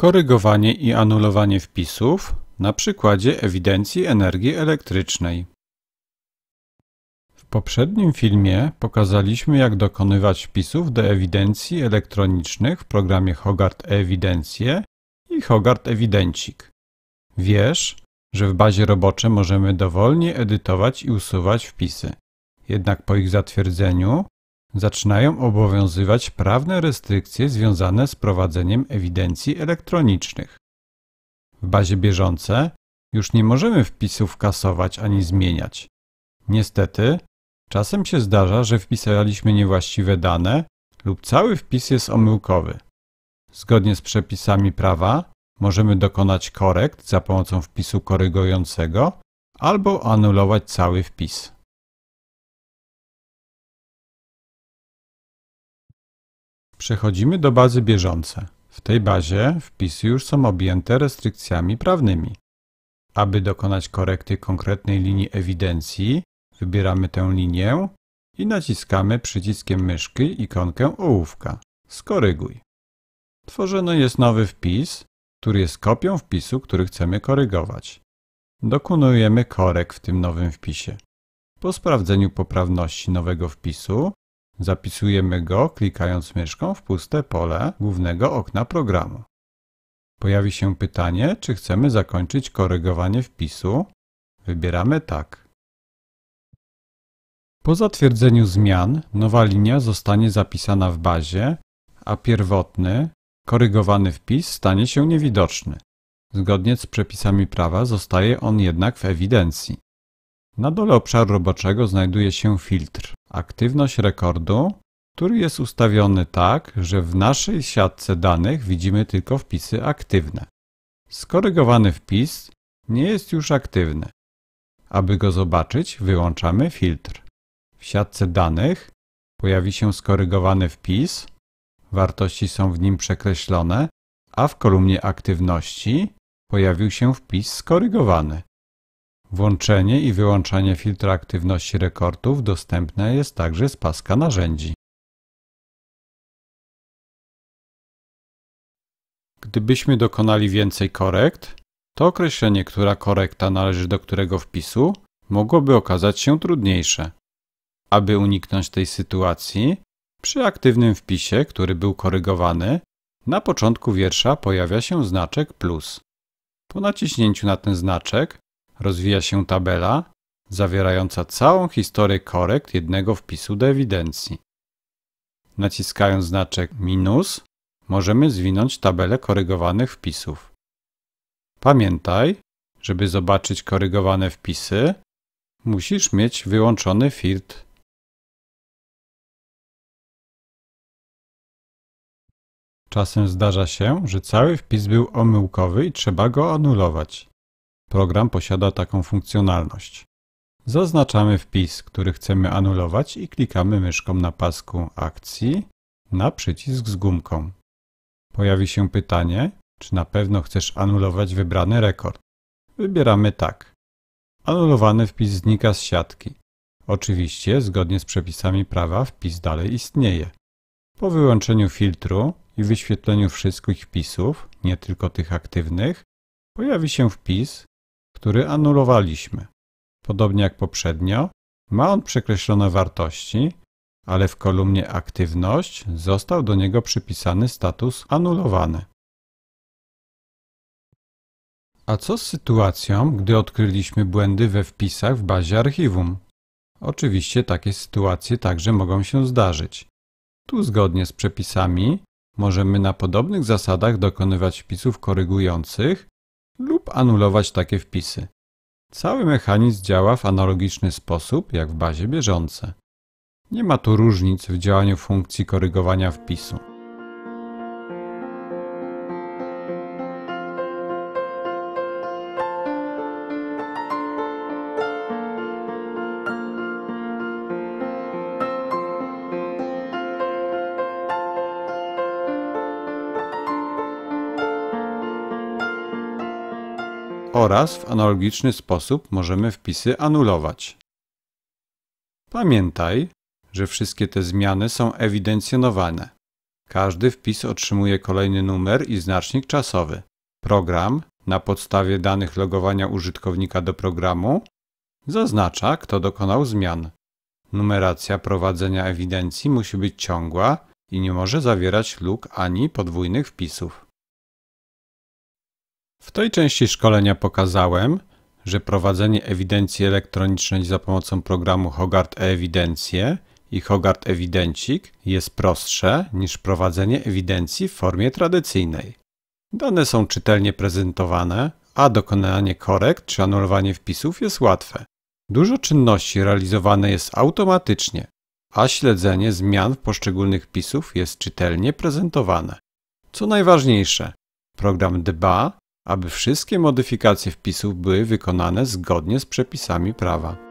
Korygowanie i anulowanie wpisów na przykładzie ewidencji energii elektrycznej. W poprzednim filmie pokazaliśmy jak dokonywać wpisów do ewidencji elektronicznych w programie Hogarth Ewidencje i Hogarth Ewidencik. Wiesz, że w bazie roboczej możemy dowolnie edytować i usuwać wpisy. Jednak po ich zatwierdzeniu Zaczynają obowiązywać prawne restrykcje związane z prowadzeniem ewidencji elektronicznych. W bazie bieżące już nie możemy wpisów kasować ani zmieniać. Niestety, czasem się zdarza, że wpisaliśmy niewłaściwe dane lub cały wpis jest omyłkowy. Zgodnie z przepisami prawa możemy dokonać korekt za pomocą wpisu korygującego albo anulować cały wpis. Przechodzimy do bazy bieżące. W tej bazie wpisy już są objęte restrykcjami prawnymi. Aby dokonać korekty konkretnej linii ewidencji, wybieramy tę linię i naciskamy przyciskiem myszki ikonkę ołówka. Skoryguj. Tworzony jest nowy wpis, który jest kopią wpisu, który chcemy korygować. Dokonujemy korek w tym nowym wpisie. Po sprawdzeniu poprawności nowego wpisu Zapisujemy go klikając myszką w puste pole głównego okna programu. Pojawi się pytanie, czy chcemy zakończyć korygowanie wpisu. Wybieramy tak. Po zatwierdzeniu zmian nowa linia zostanie zapisana w bazie, a pierwotny, korygowany wpis stanie się niewidoczny. Zgodnie z przepisami prawa zostaje on jednak w ewidencji. Na dole obszaru roboczego znajduje się filtr. Aktywność rekordu, który jest ustawiony tak, że w naszej siatce danych widzimy tylko wpisy aktywne. Skorygowany wpis nie jest już aktywny. Aby go zobaczyć, wyłączamy filtr. W siatce danych pojawi się skorygowany wpis, wartości są w nim przekreślone, a w kolumnie aktywności pojawił się wpis skorygowany. Włączenie i wyłączanie filtra aktywności rekordów dostępne jest także z paska narzędzi. Gdybyśmy dokonali więcej korekt, to określenie, która korekta należy do którego wpisu, mogłoby okazać się trudniejsze. Aby uniknąć tej sytuacji, przy aktywnym wpisie, który był korygowany, na początku wiersza pojawia się znaczek plus. Po naciśnięciu na ten znaczek rozwija się tabela zawierająca całą historię korekt jednego wpisu do ewidencji. Naciskając znaczek minus możemy zwinąć tabelę korygowanych wpisów. Pamiętaj, żeby zobaczyć korygowane wpisy, musisz mieć wyłączony filtr Czasem zdarza się, że cały wpis był omyłkowy i trzeba go anulować. Program posiada taką funkcjonalność. Zaznaczamy wpis, który chcemy anulować i klikamy myszką na pasku akcji na przycisk z gumką. Pojawi się pytanie, czy na pewno chcesz anulować wybrany rekord. Wybieramy tak. Anulowany wpis znika z siatki. Oczywiście, zgodnie z przepisami prawa, wpis dalej istnieje. Po wyłączeniu filtru i wyświetleniu wszystkich wpisów, nie tylko tych aktywnych, pojawi się wpis, który anulowaliśmy. Podobnie jak poprzednio, ma on przekreślone wartości, ale w kolumnie aktywność został do niego przypisany status anulowany. A co z sytuacją, gdy odkryliśmy błędy we wpisach w bazie archiwum? Oczywiście takie sytuacje także mogą się zdarzyć. Tu zgodnie z przepisami możemy na podobnych zasadach dokonywać wpisów korygujących lub anulować takie wpisy. Cały mechanizm działa w analogiczny sposób jak w bazie bieżące. Nie ma tu różnic w działaniu funkcji korygowania wpisu. oraz w analogiczny sposób możemy wpisy anulować. Pamiętaj, że wszystkie te zmiany są ewidencjonowane. Każdy wpis otrzymuje kolejny numer i znacznik czasowy. Program, na podstawie danych logowania użytkownika do programu, zaznacza, kto dokonał zmian. Numeracja prowadzenia ewidencji musi być ciągła i nie może zawierać luk ani podwójnych wpisów. W tej części szkolenia pokazałem, że prowadzenie ewidencji elektronicznej za pomocą programu Hogart ewidencje i Hogart Ewidencik jest prostsze niż prowadzenie ewidencji w formie tradycyjnej. Dane są czytelnie prezentowane, a dokonanie korekt czy anulowanie wpisów jest łatwe. Dużo czynności realizowane jest automatycznie, a śledzenie zmian w poszczególnych wpisów jest czytelnie prezentowane. Co najważniejsze, program DBA aby wszystkie modyfikacje wpisów były wykonane zgodnie z przepisami prawa.